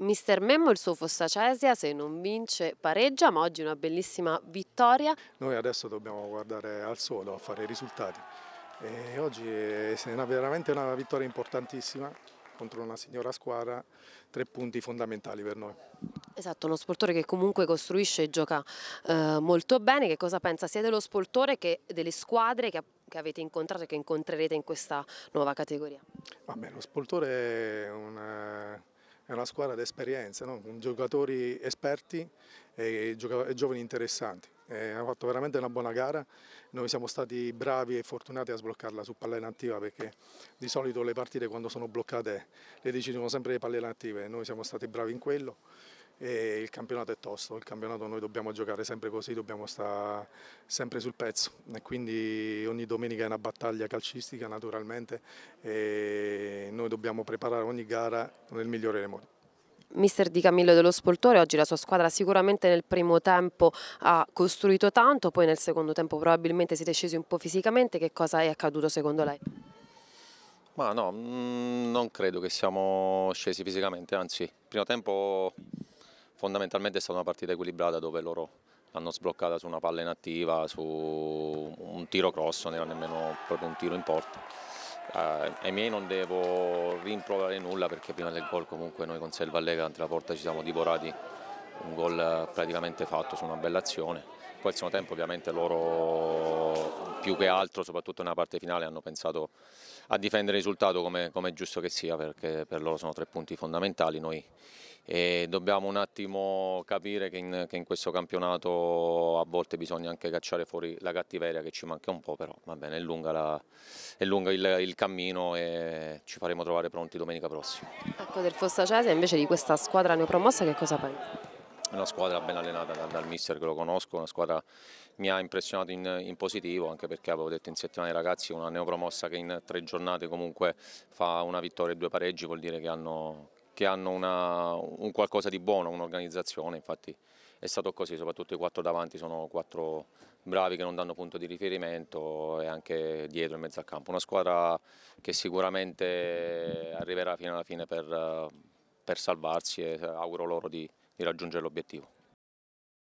Mister Memmo il suo Fossacesia se non vince pareggia ma oggi una bellissima vittoria. Noi adesso dobbiamo guardare al suolo a fare i risultati e oggi è veramente una vittoria importantissima contro una signora squadra, tre punti fondamentali per noi. Esatto, uno sportore che comunque costruisce e gioca eh, molto bene, che cosa pensa sia dello sportore che delle squadre che, che avete incontrato e che incontrerete in questa nuova categoria? Vabbè, lo sportore è un è una squadra d'esperienza, esperienza, no? giocatori esperti e, giovani interessanti. E eh, fatto veramente una buona gara, noi siamo stati bravi e fortunati a sbloccarla su palla inattiva perché di solito le partite quando sono bloccate le decidono sempre le palle inattive, noi siamo stati bravi in quello e il campionato è tosto, il campionato noi dobbiamo giocare sempre così, dobbiamo stare sempre sul pezzo e quindi ogni domenica è una battaglia calcistica naturalmente e noi dobbiamo preparare ogni gara nel migliore dei modi. Mister Di Camillo dello Spoltore, oggi la sua squadra sicuramente nel primo tempo ha costruito tanto, poi nel secondo tempo probabilmente siete scesi un po' fisicamente, che cosa è accaduto secondo lei? Ma no, mm, non credo che siamo scesi fisicamente, anzi, il primo tempo fondamentalmente è stata una partita equilibrata dove loro l'hanno sbloccata su una palla inattiva, su un tiro cross, non era nemmeno proprio un tiro in porta. Eh, ai miei non devo rimproverare nulla perché prima del gol comunque noi con Selva Lega davanti la porta ci siamo divorati un gol praticamente fatto su una bella azione. Poi al secondo tempo ovviamente loro più che altro, soprattutto nella parte finale, hanno pensato a difendere il risultato come, come è giusto che sia, perché per loro sono tre punti fondamentali. Noi e eh, dobbiamo un attimo capire che in, che in, questo campionato a volte bisogna anche cacciare fuori la cattiveria che ci manca un po', però va bene, è lunga, la, è lunga il, il, cammino e ci faremo trovare pronti domenica prossima. Ecco del Fossacese invece di questa squadra neopromossa che cosa pensi? una squadra ben allenata dal, dal mister che lo conosco, una squadra mi ha impressionato in, in, positivo anche perché avevo detto in settimana ai ragazzi una neopromossa che in tre giornate comunque fa una vittoria e due pareggi vuol dire che hanno, che hanno una, un qualcosa di buono, un'organizzazione, infatti è stato così, soprattutto i quattro davanti sono quattro bravi che non danno punto di riferimento e anche dietro in mezzo al campo, una squadra che sicuramente arriverà fino alla fine per, per salvarsi e auguro loro di di raggiungere l'obiettivo.